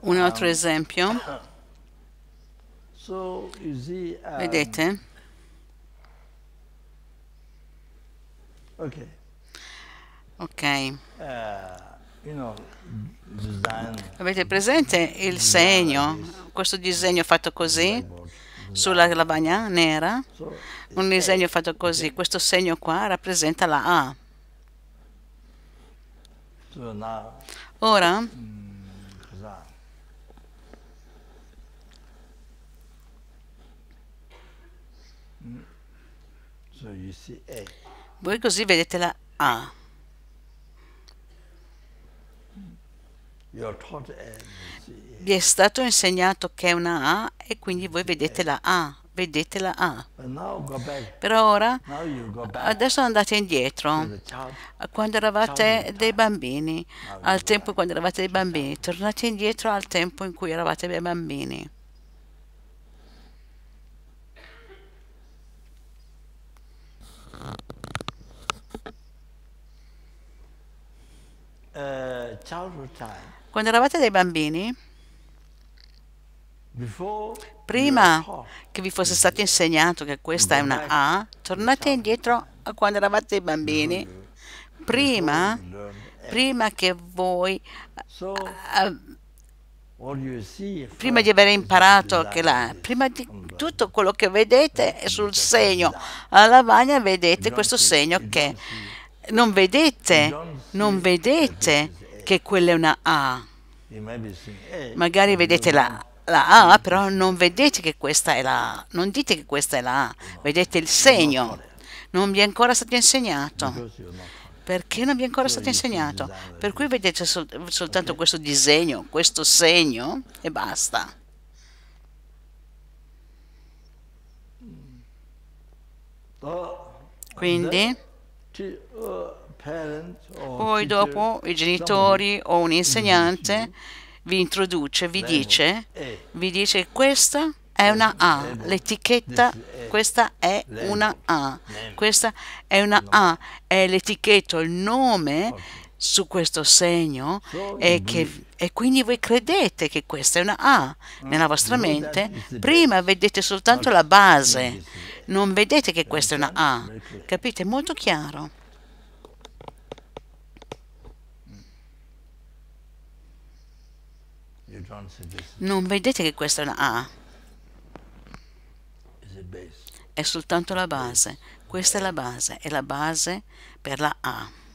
Un altro esempio. Vedete? Ok. Eh, Avete presente il segno, questo disegno fatto così sulla lavagna nera? Un eh, disegno fatto così, questo segno qua rappresenta la A. Ora mm, mm, voi così vedete la A. Vi è stato insegnato che è una A e quindi voi vedete la A vedetela A. Ah. Però ora, adesso andate indietro, quando eravate dei bambini, al tempo quando eravate dei bambini, tornate indietro al tempo in cui eravate dei bambini. Eh, quando eravate dei bambini, prima che vi fosse stato insegnato che questa è una A, tornate indietro a quando eravate bambini, prima, prima che voi, prima di aver imparato che la, prima di tutto quello che vedete è sul segno, alla lavagna vedete questo segno che non vedete, non vedete che quella è una A. Eh, Magari vedete la A la A, però non vedete che questa è la A, non dite che questa è la A, vedete il segno, non vi è ancora stato insegnato. Perché non vi è ancora stato insegnato? Per cui vedete sol soltanto questo disegno, questo segno e basta. Quindi poi dopo i genitori o un insegnante vi introduce, vi dice, eh. vi dice questa è una eh, A, eh, l'etichetta, questa è una A, questa è una A, è l'etichetta, il nome su questo segno e, che, e quindi voi credete che questa è una A ah, nella vostra mente, prima vedete soltanto la base, non vedete che questa è una A, capite? È molto chiaro. Non vedete che questa è una A? È soltanto la base. Questa è la base, è la base per la A.